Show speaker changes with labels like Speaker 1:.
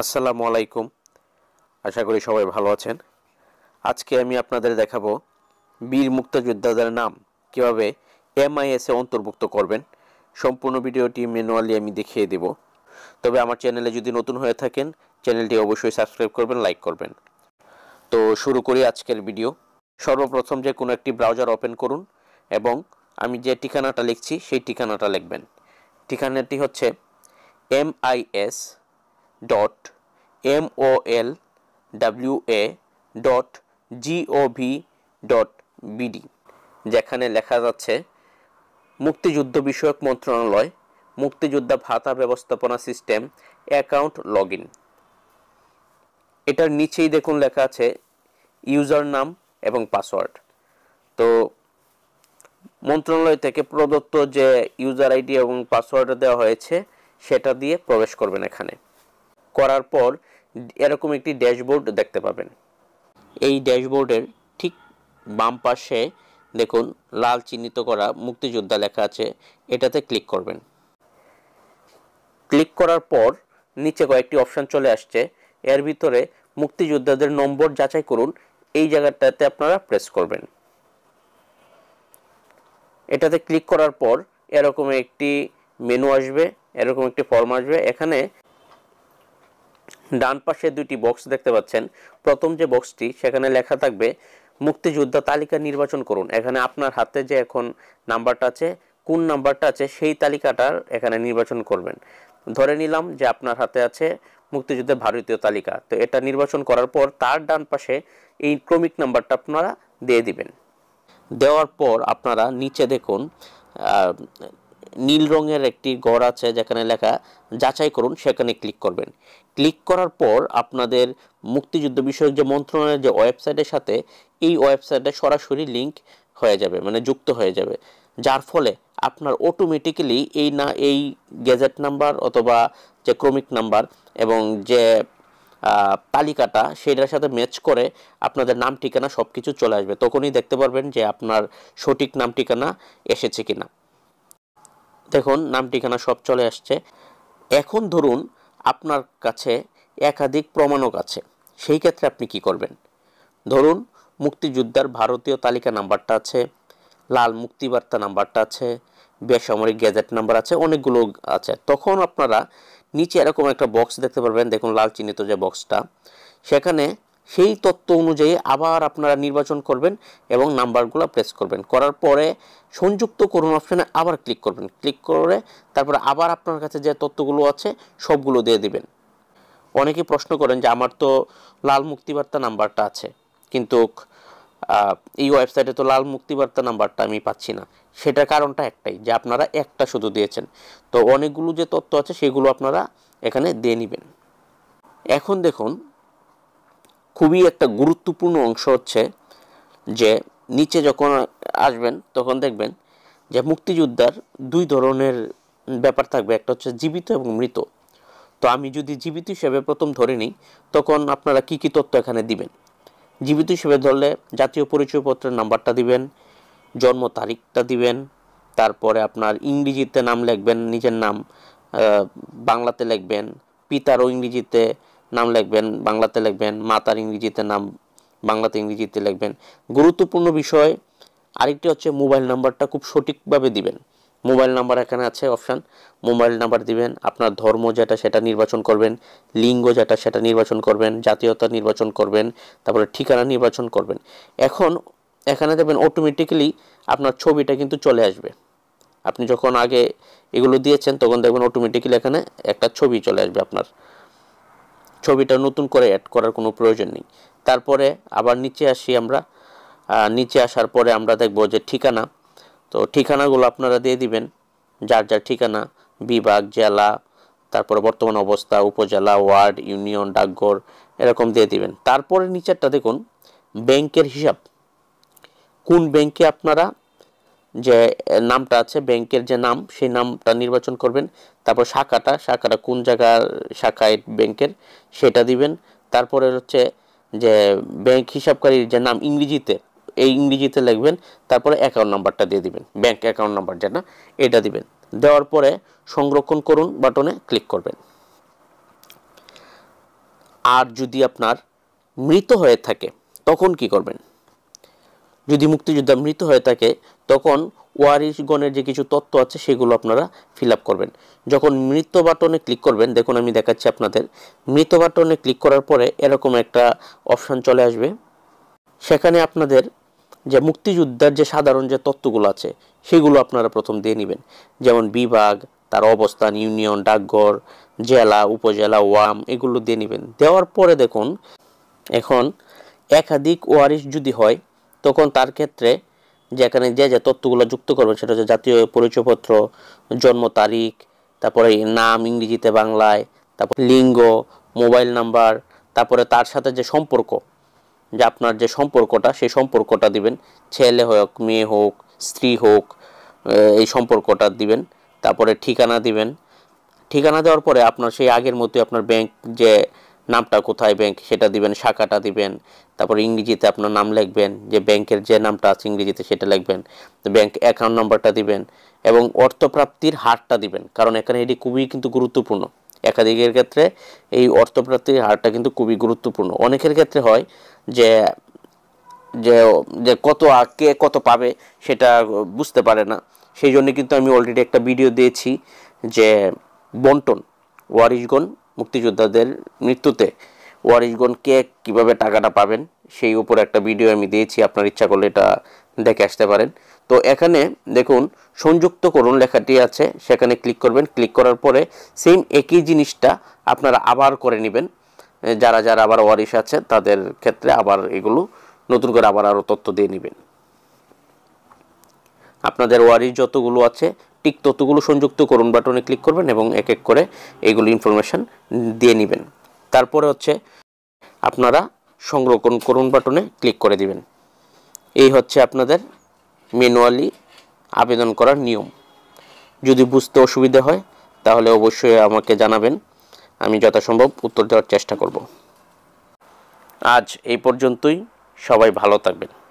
Speaker 1: আসসালামু আলাইকুম আশা করি সবাই ভালো আছেন আজকে আমি আপনাদের দেখাবো বীর মুক্তিযোদ্ধাদের নাম কিভাবে এমআইএসে অন্তর্ভুক্ত করবেন সম্পূর্ণ ভিডিওটি ম্যানুয়ালি আমি দেখিয়ে দেব তবে আমার চ্যানেলে যদি নতুন হয়ে থাকেন চ্যানেলটি অবশ্যই সাবস্ক্রাইব করবেন লাইক করবেন তো শুরু করি আজকের ভিডিও সর্বপ্রথম যে কোনো একটি ব্রাউজার ওপেন করুন এবং আমি যে ঠিকানাটা লিখছি সেই ঠিকানাটা লিখবেন ঠিকানাটি হচ্ছে MIS dot M O L W A dot GOV dot BD যেখানে লেখা যাচ্ছে মুক্তিযুদ্ধ বিষয়ক মন্ত্রণালয় মুক্তিযোদ্ধা ভাতা ব্যবস্থাপনা সিস্টেম অ্যাকাউন্ট লগ এটার নিচেই দেখুন লেখা আছে ইউজার নাম এবং পাসওয়ার্ড তো মন্ত্রণালয় থেকে প্রদত্ত যে ইউজার আইডি এবং পাসওয়ার্ড দেওয়া হয়েছে সেটা দিয়ে প্রবেশ করবেন এখানে করার পর এরকম একটি ড্যাশবোর্ড দেখতে পাবেন এই ড্যাশবোর্ডের ঠিক বাম পাশে দেখুন লাল চিহ্নিত করা মুক্তিযোদ্ধা লেখা আছে এটাতে ক্লিক করবেন ক্লিক করার পর নিচে কয়েকটি অপশান চলে আসছে এর ভিতরে মুক্তিযোদ্ধাদের নম্বর যাচাই করুন এই জায়গাটাতে আপনারা প্রেস করবেন এটাতে ক্লিক করার পর এরকম একটি মেনু আসবে এরকম একটি ফর্ম আসবে এখানে ডান পাশে দুটি বক্স দেখতে পাচ্ছেন প্রথম যে বক্সটি সেখানে লেখা থাকবে মুক্তিযোদ্ধা তালিকা নির্বাচন করুন এখানে আপনার হাতে যে এখন নাম্বারটা আছে কোন নাম্বারটা আছে সেই তালিকাটার এখানে নির্বাচন করবেন ধরে নিলাম যে আপনার হাতে আছে মুক্তিযুদ্ধের ভারতীয় তালিকা তো এটা নির্বাচন করার পর তার ডান পাশে এই ক্রমিক নাম্বারটা আপনারা দিয়ে দিবেন দেওয়ার পর আপনারা নিচে দেখুন নীল রঙের একটি ঘর আছে যেখানে লেখা যাচাই করুন সেখানে ক্লিক করবেন ক্লিক করার পর আপনাদের মুক্তিযুদ্ধ বিষয়ক যে মন্ত্রণালয়ের যে ওয়েবসাইটের সাথে এই ওয়েবসাইটে সরাসরি লিঙ্ক হয়ে যাবে মানে যুক্ত হয়ে যাবে যার ফলে আপনার অটোমেটিক্যালি এই না এই গেজেট নাম্বার অথবা যে ক্রমিক নাম্বার এবং যে তালিকাটা সেটার সাথে ম্যাচ করে আপনাদের নাম ঠিকানা সব কিছু চলে আসবে তখনই দেখতে পারবেন যে আপনার সঠিক নাম ঠিকানা এসেছে কিনা দেখুন নাম ঠিকানা সব চলে আসছে এখন ধরুন আপনার কাছে একাধিক প্রমাণক আছে সেই ক্ষেত্রে আপনি কি করবেন ধরুন মুক্তিযোদ্ধার ভারতীয় তালিকা নাম্বারটা আছে লাল মুক্তিবার্তা নাম্বারটা আছে বেসামরিক গ্যাজেট নাম্বার আছে অনেকগুলো আছে তখন আপনারা নিচে এরকম একটা বক্স দেখতে পারবেন দেখুন লাল চিহ্নিত যে বক্সটা সেখানে সেই তত্ত্ব অনুযায়ী আবার আপনারা নির্বাচন করবেন এবং নাম্বারগুলো প্রেস করবেন করার পরে সংযুক্ত করুন অপশানে আবার ক্লিক করবেন ক্লিক করে তারপরে আবার আপনার কাছে যে তত্ত্বগুলো আছে সবগুলো দিয়ে দিবেন অনেকে প্রশ্ন করেন যে আমার তো লাল মুক্তিবার্তা নাম্বারটা আছে কিন্তু এই ওয়েবসাইটে তো লাল মুক্তিবার্তা নাম্বারটা আমি পাচ্ছি না সেটার কারণটা একটাই যে আপনারা একটা শুধু দিয়েছেন তো অনেকগুলো যে তত্ত্ব আছে সেগুলো আপনারা এখানে দিয়ে নেবেন এখন দেখুন খুবই একটা গুরুত্বপূর্ণ অংশ হচ্ছে যে নিচে যখন আসবেন তখন দেখবেন যে মুক্তিযোদ্ধার দুই ধরনের ব্যাপার থাকবে একটা হচ্ছে জীবিত এবং মৃত তো আমি যদি জীবিত হিসেবে প্রথম ধরে নিই তখন আপনারা কি কি তথ্য এখানে দিবেন জীবিত হিসেবে ধরলে জাতীয় পরিচয়পত্রের নাম্বারটা দিবেন জন্ম তারিখটা দিবেন তারপরে আপনার ইংরেজিতে নাম লিখবেন নিজের নাম বাংলাতে লিখবেন পিতারও ইংরেজিতে নাম লিখবেন বাংলাতে লিখবেন মাতার ইংরেজিতে নাম বাংলাতে ইংরেজিতে লিখবেন গুরুত্বপূর্ণ বিষয় আরেকটি হচ্ছে মোবাইল নাম্বারটা খুব সঠিকভাবে দিবেন মোবাইল নাম্বার এখানে আছে অপশান মোবাইল নাম্বার দিবেন আপনার ধর্ম যেটা সেটা নির্বাচন করবেন লিঙ্গ যেটা সেটা নির্বাচন করবেন জাতীয়তা নির্বাচন করবেন তারপরে ঠিকানা নির্বাচন করবেন এখন এখানে দেখবেন অটোমেটিক্যালি আপনার ছবিটা কিন্তু চলে আসবে আপনি যখন আগে এগুলো দিয়েছেন তখন দেখবেন অটোমেটিক্যালি এখানে একটা ছবি চলে আসবে আপনার ছবিটা নতুন করে অ্যাড করার কোনো প্রয়োজন নেই তারপরে আবার নিচে আসি আমরা নিচে আসার পরে আমরা দেখব যে ঠিকানা তো ঠিকানাগুলো আপনারা দিয়ে দিবেন যার যার ঠিকানা বিভাগ জেলা তারপরে বর্তমান অবস্থা উপজেলা ওয়ার্ড ইউনিয়ন ডাকঘর এরকম দিয়ে দিবেন তারপরে নিচেরটা দেখুন ব্যাংকের হিসাব কোন ব্যাংকে আপনারা যে নামটা আছে ব্যাংকের যে নাম সেই নামটা নির্বাচন করবেন তারপর শাখাটা শাখাটা কোন জায়গার শাখায় ব্যাংকের সেটা দিবেন তারপরে হচ্ছে যে ব্যাংক হিসাবকারীর যে নাম ইংরেজিতে এই ইংরেজিতে লিখবেন তারপরে অ্যাকাউন্ট নাম্বারটা দিয়ে দিবেন ব্যাংক অ্যাকাউন্ট নাম্বার যেটা এটা দিবেন দেওয়ার পরে সংরক্ষণ করুন বাটনে ক্লিক করবেন আর যদি আপনার মৃত হয়ে থাকে তখন কি করবেন যদি মুক্তিযোদ্ধা মৃত হয়ে থাকে তখন ওয়ারিশগণের যে কিছু তথ্য আছে সেগুলো আপনারা ফিল করবেন যখন মৃত বাটনে ক্লিক করবেন দেখুন আমি দেখাচ্ছি আপনাদের মৃত বাটনে ক্লিক করার পরে এরকম একটা অপশান চলে আসবে সেখানে আপনাদের যে মুক্তিযোদ্ধার যে সাধারণ যে তত্ত্বগুলো আছে সেগুলো আপনারা প্রথম দিয়ে নেবেন যেমন বিভাগ তার অবস্থান ইউনিয়ন ডাকঘর জেলা উপজেলা ওয়াম এগুলো দিয়ে নেবেন দেওয়ার পরে দেখুন এখন একাধিক ওয়ারিশ যদি হয় তখন তার ক্ষেত্রে যেখানে যে যে তথ্যগুলো যুক্ত করবেন সেটা হচ্ছে জাতীয় পরিচয়পত্র জন্ম তারিখ তারপরে নাম ইংরেজিতে বাংলায় তারপর লিঙ্গ মোবাইল নাম্বার তারপরে তার সাথে যে সম্পর্ক যে আপনার যে সম্পর্কটা সেই সম্পর্কটা দিবেন ছেলে হোক মেয়ে হোক স্ত্রী হোক এই সম্পর্কটা দিবেন তারপরে ঠিকানা দিবেন ঠিকানা দেওয়ার পরে আপনার সেই আগের মতোই আপনার ব্যাংক যে নামটা কোথায় ব্যাংক সেটা দিবেন শাখাটা দিবেন তারপর ইংরেজিতে আপনার নাম লিখবেন যে ব্যাংকের যে নামটা আছে ইংরেজিতে সেটা লিখবেন ব্যাংক অ্যাকাউন্ট নাম্বারটা দিবেন এবং অর্থপ্রাপ্তির হারটা দিবেন কারণ এখানে এটি খুবই কিন্তু গুরুত্বপূর্ণ একাধিকের ক্ষেত্রে এই অর্থপ্রাপ্তির হারটা কিন্তু খুবই গুরুত্বপূর্ণ অনেকের ক্ষেত্রে হয় যে যে যে কত কে কত পাবে সেটা বুঝতে পারে না সেই জন্য কিন্তু আমি অলরেডি একটা ভিডিও দিয়েছি যে বন্টন ওয়ারিশগণ মুক্তিযোদ্ধাদের মৃত্যুতে ওয়ারিশগণ কে কীভাবে টাকাটা পাবেন সেই উপর একটা ভিডিও আমি দিয়েছি আপনার ইচ্ছা করলে এটা দেখে আসতে পারেন তো এখানে দেখুন সংযুক্ত করুন লেখাটি আছে সেখানে ক্লিক করবেন ক্লিক করার পরে সেম একই জিনিসটা আপনারা আবার করে নেবেন যারা যারা আবার ওয়ারিশ আছে তাদের ক্ষেত্রে আবার এগুলো নতুন করে আবার আরও তথ্য দিয়ে নেবেন আপনাদের ওয়ারিশ যতগুলো আছে ঠিক তথ্যগুলো সংযুক্ত করুন বাটনে ক্লিক করবেন এবং এক এক করে এগুলো ইনফরমেশান দিয়ে নেবেন তারপরে হচ্ছে আপনারা সংরক্ষণ করুন বাটনে ক্লিক করে দিবেন এই হচ্ছে আপনাদের ম্যানুয়ালি আবেদন করার নিয়ম যদি বুঝতে অসুবিধা হয় তাহলে অবশ্যই আমাকে জানাবেন আমি যথাসম্ভব উত্তর দেওয়ার চেষ্টা করব আজ এই পর্যন্তই সবাই ভালো থাকবেন